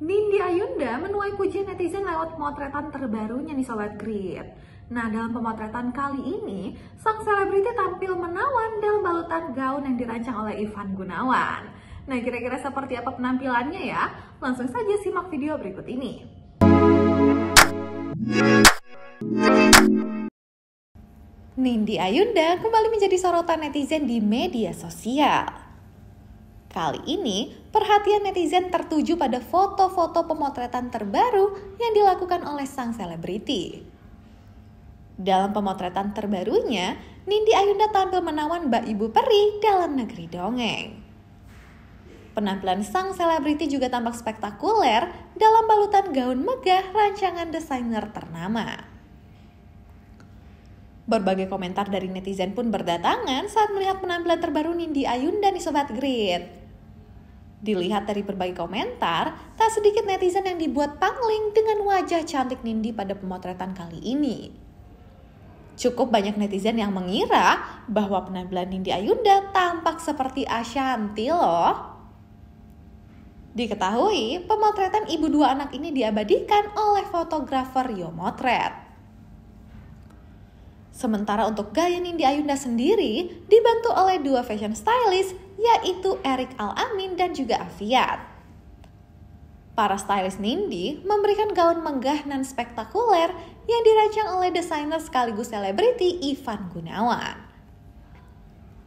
Nindi Ayunda menuai pujian netizen lewat pemotretan terbarunya nih Sobat Grid. Nah dalam pemotretan kali ini, sang selebriti tampil menawan dalam balutan gaun yang dirancang oleh Ivan Gunawan. Nah kira-kira seperti apa penampilannya ya? Langsung saja simak video berikut ini. Nindi Ayunda kembali menjadi sorotan netizen di media sosial. Kali ini, perhatian netizen tertuju pada foto-foto pemotretan terbaru yang dilakukan oleh sang selebriti. Dalam pemotretan terbarunya, Nindi Ayunda tampil menawan Mbak Ibu Peri dalam negeri dongeng. Penampilan sang selebriti juga tampak spektakuler dalam balutan gaun megah rancangan desainer ternama. Berbagai komentar dari netizen pun berdatangan saat melihat penampilan terbaru Nindi Ayunda di Sobat Grid. Dilihat dari berbagai komentar, tak sedikit netizen yang dibuat pangling dengan wajah cantik Nindi pada pemotretan kali ini. Cukup banyak netizen yang mengira bahwa penampilan Nindi Ayunda tampak seperti Ashanti loh. Diketahui, pemotretan ibu dua anak ini diabadikan oleh fotografer Yomotret. Sementara untuk gaya Nindi Ayunda sendiri dibantu oleh dua fashion stylist yaitu Erik Al-Amin dan juga Aviat. Para stylist Nindi memberikan gaun megah dan spektakuler yang dirancang oleh desainer sekaligus selebriti Ivan Gunawan.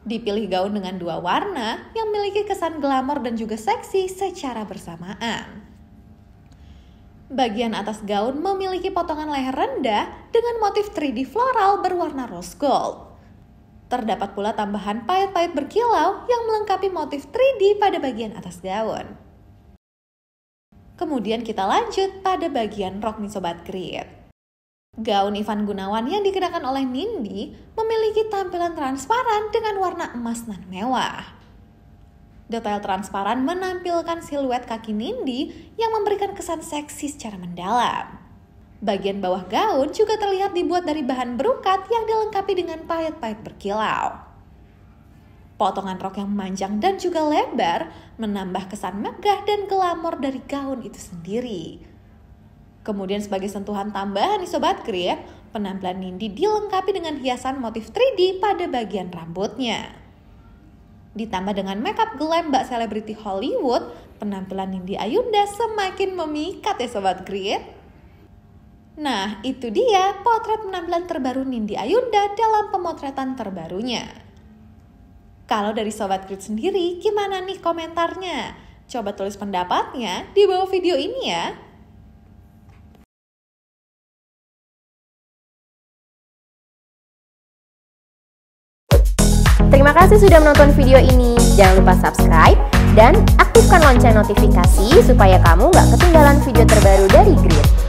Dipilih gaun dengan dua warna yang memiliki kesan glamor dan juga seksi secara bersamaan. Bagian atas gaun memiliki potongan leher rendah dengan motif 3D floral berwarna rose gold. Terdapat pula tambahan pahit-pahit berkilau yang melengkapi motif 3D pada bagian atas gaun. Kemudian kita lanjut pada bagian rok nih Sobat Krit. Gaun Ivan Gunawan yang dikenakan oleh Nindi memiliki tampilan transparan dengan warna emas nan mewah. Detail transparan menampilkan siluet kaki Nindi yang memberikan kesan seksi secara mendalam. Bagian bawah gaun juga terlihat dibuat dari bahan berukat yang dilengkapi dengan payet pahit berkilau. Potongan rok yang memanjang dan juga lebar menambah kesan megah dan glamor dari gaun itu sendiri. Kemudian sebagai sentuhan tambahan nih Sobat Krip, penampilan Nindi dilengkapi dengan hiasan motif 3D pada bagian rambutnya. Ditambah dengan makeup glam mbak selebriti Hollywood, penampilan Nindi Ayunda semakin memikat ya Sobat Grit. Nah, itu dia potret penampilan terbaru Nindi Ayunda dalam pemotretan terbarunya. Kalau dari Sobat Grid sendiri, gimana nih komentarnya? Coba tulis pendapatnya di bawah video ini ya. Terima kasih sudah menonton video ini. Jangan lupa subscribe dan aktifkan lonceng notifikasi supaya kamu nggak ketinggalan video terbaru dari Grid.